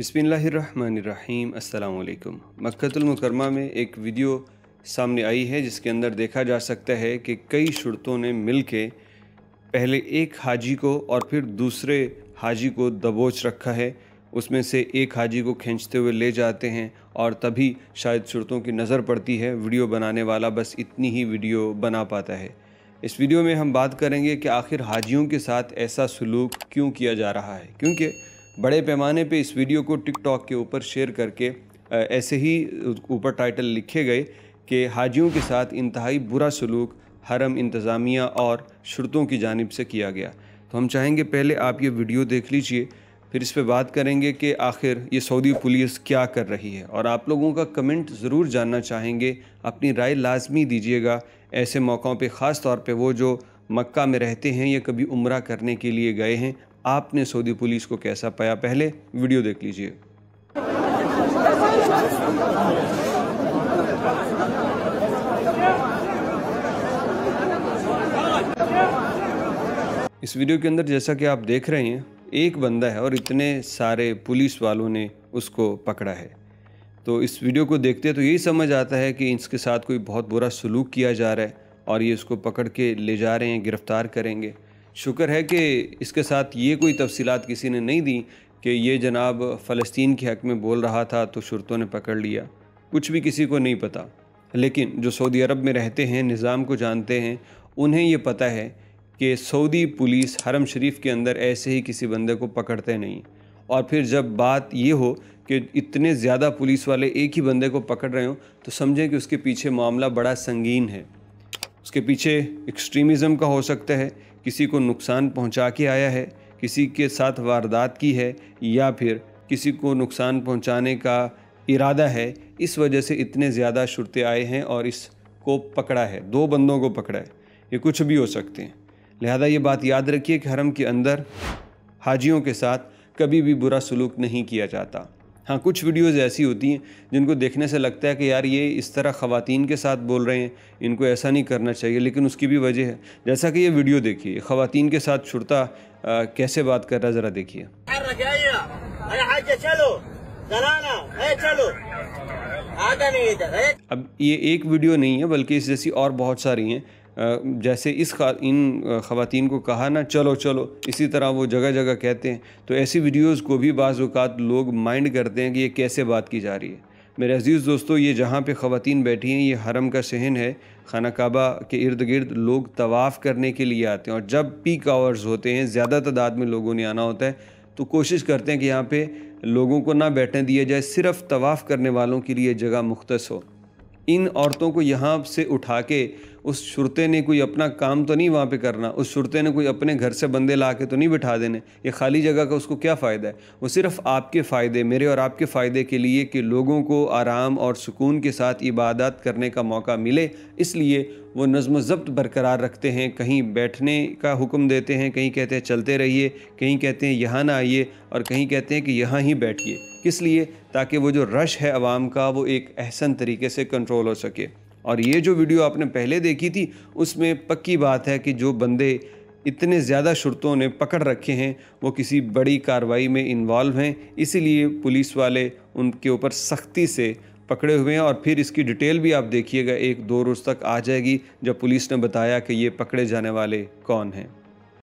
वालेकुम मक्कतुल मक्तुलमकरमा में एक वीडियो सामने आई है जिसके अंदर देखा जा सकता है कि कई शुरतों ने मिल के पहले एक हाजी को और फिर दूसरे हाजी को दबोच रखा है उसमें से एक हाजी को खींचते हुए ले जाते हैं और तभी शायद शुरतों की नज़र पड़ती है वीडियो बनाने वाला बस इतनी ही वीडियो बना पाता है इस वीडियो में हम बात करेंगे कि आखिर हाजियों के साथ ऐसा सलूक क्यों किया जा रहा है क्योंकि बड़े पैमाने पे इस वीडियो को टिकटॉक के ऊपर शेयर करके ऐसे ही ऊपर टाइटल लिखे गए कि हाजियों के साथ इंतहाई बुरा सलूक हरम इंतज़ामिया और शुरतों की जानब से किया गया तो हम चाहेंगे पहले आप ये वीडियो देख लीजिए फिर इस पर बात करेंगे कि आखिर ये सऊदी पुलिस क्या कर रही है और आप लोगों का कमेंट ज़रूर जानना चाहेंगे अपनी राय लाजमी दीजिएगा ऐसे मौक़ों पर ख़ास तौर पर वो जो मक्का में रहते हैं या कभी उम्र करने के लिए गए हैं आपने सऊदी पुलिस को कैसा पाया पहले वीडियो देख लीजिए इस वीडियो के अंदर जैसा कि आप देख रहे हैं एक बंदा है और इतने सारे पुलिस वालों ने उसको पकड़ा है तो इस वीडियो को देखते तो यही समझ आता है कि इसके साथ कोई बहुत बुरा सलूक किया जा रहा है और ये उसको पकड़ के ले जा रहे हैं गिरफ्तार करेंगे शुक्र है कि इसके साथ ये कोई तफसी किसी ने नहीं दी कि ये जनाब फ़लस्तीन के हक़ में बोल रहा था तो शुरतों ने पकड़ लिया कुछ भी किसी को नहीं पता लेकिन जो सऊदी अरब में रहते हैं निज़ाम को जानते हैं उन्हें ये पता है कि सऊदी पुलिस हरम शरीफ के अंदर ऐसे ही किसी बंदे को पकड़ते नहीं और फिर जब बात ये हो कि इतने ज़्यादा पुलिस वाले एक ही बंदे को पकड़ रहे हो तो समझें कि उसके पीछे मामला बड़ा संगीन है उसके पीछे एक्सट्रीमिज़म का हो सकता है किसी को नुकसान पहुंचा के आया है किसी के साथ वारदात की है या फिर किसी को नुकसान पहुंचाने का इरादा है इस वजह से इतने ज़्यादा शुरते आए हैं और इसको पकड़ा है दो बंदों को पकड़ा है ये कुछ भी हो सकते हैं लिहाजा ये बात याद रखिए कि हरम के अंदर हाजियों के साथ कभी भी बुरा सलूक नहीं किया जाता हाँ कुछ वीडियोस ऐसी होती हैं जिनको देखने से लगता है कि यार ये इस तरह ख़वातीन के साथ बोल रहे हैं इनको ऐसा नहीं करना चाहिए लेकिन उसकी भी वजह है जैसा कि ये वीडियो देखिए ख़वातीन के साथ छुड़ता कैसे बात कर रहा ज़रा देखिए अब ये एक वीडियो नहीं है बल्कि इस जैसी और बहुत सारी हैं जैसे इस खा, इन ख़वान को कहा ना चलो चलो इसी तरह वो जगह जगह कहते हैं तो ऐसी वीडियोज़ को भी बाज़ात लोग माइंड करते हैं कि ये कैसे बात की जा रही है मेरे अज़ीज़ दोस्तों ये जहाँ पे ख़वान बैठी हैं ये हरम का सहन है खाना काबा के इर्द गिर्द लोग तवाफ़ करने के लिए आते हैं और जब पीक आवर्स होते हैं ज़्यादा तादाद में लोगों ने आना होता है तो कोशिश करते हैं कि यहाँ पे लोगों को ना बैठने दिया जाए सिर्फ तवाफ़ करने वालों के लिए जगह मुख्त हो इन औरतों को यहाँ से उठा के उस शुरते ने कोई अपना काम तो नहीं वहाँ पे करना उस शुरते ने कोई अपने घर से बंदे ला के तो नहीं बिठा देने ये खाली जगह का उसको क्या फ़ायदा है वो सिर्फ आपके फ़ायदे मेरे और आपके फ़ायदे के लिए कि लोगों को आराम और सुकून के साथ इबादत करने का मौका मिले इसलिए वो नज़म ज़ब्त बरकरार रखते हैं कहीं बैठने का हुक्म देते हैं कहीं कहते हैं चलते रहिए कहीं कहते हैं यहाँ ना आइए और कहीं कहते हैं कि यहाँ ही बैठिए किस लिए ताकि वो जो रश है आवाम का वो एक अहसन तरीके से कंट्रोल हो सके और ये जो वीडियो आपने पहले देखी थी उसमें पक्की बात है कि जो बंदे इतने ज़्यादा शुरतों ने पकड़ रखे हैं वो किसी बड़ी कार्रवाई में इन्वॉल्व हैं इसीलिए पुलिस वाले उनके ऊपर सख्ती से पकड़े हुए हैं और फिर इसकी डिटेल भी आप देखिएगा एक दो रोज़ तक आ जाएगी जब पुलिस ने बताया कि ये पकड़े जाने वाले कौन हैं